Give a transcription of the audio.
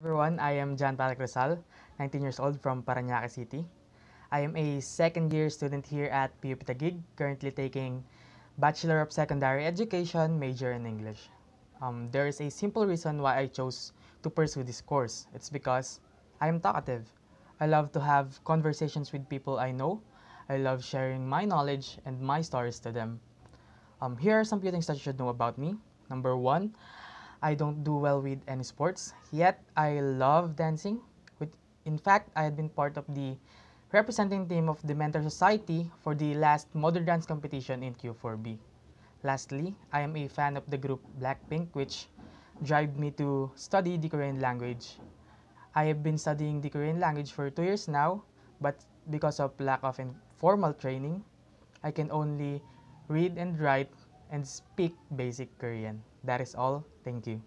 everyone, I am John Tarek Rizal, 19 years old from Paranaque City. I am a second year student here at PUP Taguig, currently taking Bachelor of Secondary Education, major in English. Um, there is a simple reason why I chose to pursue this course. It's because I am talkative. I love to have conversations with people I know. I love sharing my knowledge and my stories to them. Um, here are some few things that you should know about me. Number one, I don't do well with any sports, yet I love dancing. in fact, I had been part of the representing team of the Mentor Society for the last modern dance competition in Q4B. Lastly, I am a fan of the group Blackpink, which drive me to study the Korean language. I have been studying the Korean language for two years now, but because of lack of informal training, I can only read and write and speak basic Korean. That is all. Thank you.